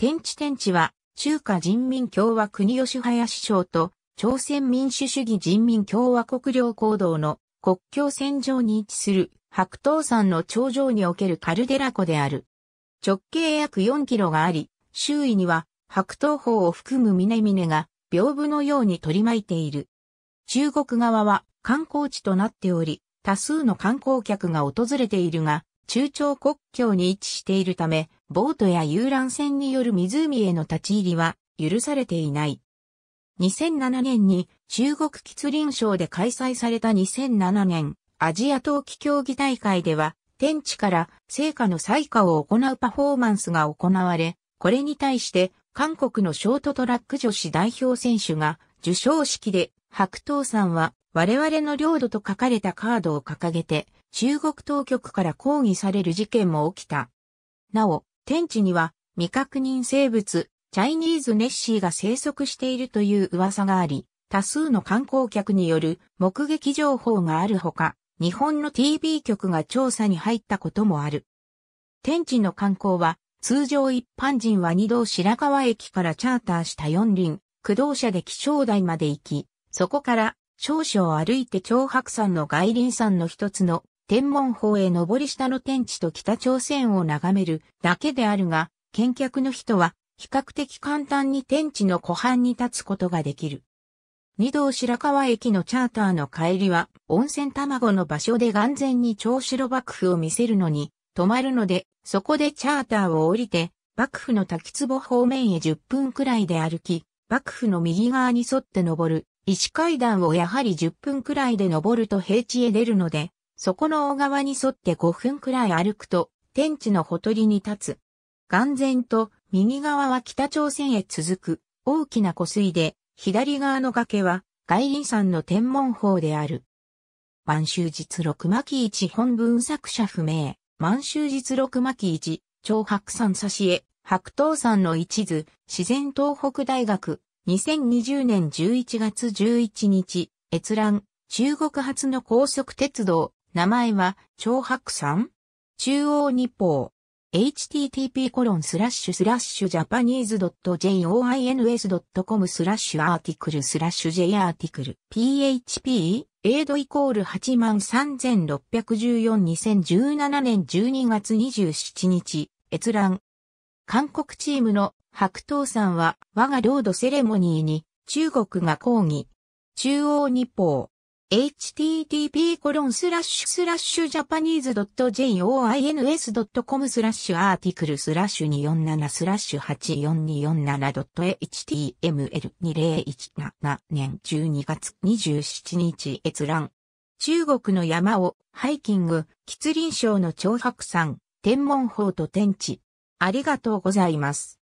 天地天地は、中華人民共和国吉林省と、朝鮮民主主義人民共和国領行動の国境線上に位置する白桃山の頂上におけるカルデラ湖である。直径約4キロがあり、周囲には白桃峰を含む峰々が屏風のように取り巻いている。中国側は観光地となっており、多数の観光客が訪れているが、中朝国境に位置しているため、ボートや遊覧船による湖への立ち入りは許されていない。2007年に中国吉林省で開催された2007年アジア冬季競技大会では、天地から聖火の採火を行うパフォーマンスが行われ、これに対して韓国のショートトラック女子代表選手が受賞式で白桃さんは我々の領土と書かれたカードを掲げて、中国当局から抗議される事件も起きた。なお、天地には未確認生物、チャイニーズネッシーが生息しているという噂があり、多数の観光客による目撃情報があるほか、日本の TV 局が調査に入ったこともある。天地の観光は、通常一般人は二度白川駅からチャーターした四輪、駆動車で気象台まで行き、そこから少々歩いて長白山の外輪山の一つの天文峰へ上り下の天地と北朝鮮を眺めるだけであるが、見客の人は比較的簡単に天地の湖畔に立つことができる。二道白川駅のチャーターの帰りは、温泉卵の場所で眼前に長白幕府を見せるのに、止まるので、そこでチャーターを降りて、幕府の滝壺方面へ10分くらいで歩き、幕府の右側に沿って登る石階段をやはり10分くらいで登ると平地へ出るので、そこの大川に沿って5分くらい歩くと、天地のほとりに立つ。眼前と右側は北朝鮮へ続く大きな湖水で、左側の崖は外輪山の天文峰である。満州実録巻一本文作者不明。満州実録巻一、長白山差し絵、白桃山の一図、自然東北大学、2020年11月11日、閲覧、中国発の高速鉄道、名前は、長白山中央日報。http コロンスラッシュスラッシュジャパニーズ .joins.com スラッシュアーティクルスラッシュ j アーティクル php エイドイコール836142017年12月27日閲覧韓国チームの白桃山は我が領土セレモニーに中国が抗議。中央日報。http コロンスラッシュスラッシュジャパニーズ .joins.com スラッシュアーティクルスラッシュ247スラッシュ 84247.html2017 年12月27日閲覧。中国の山をハイキング、吉林省の長白山、天文法と天地。ありがとうございます。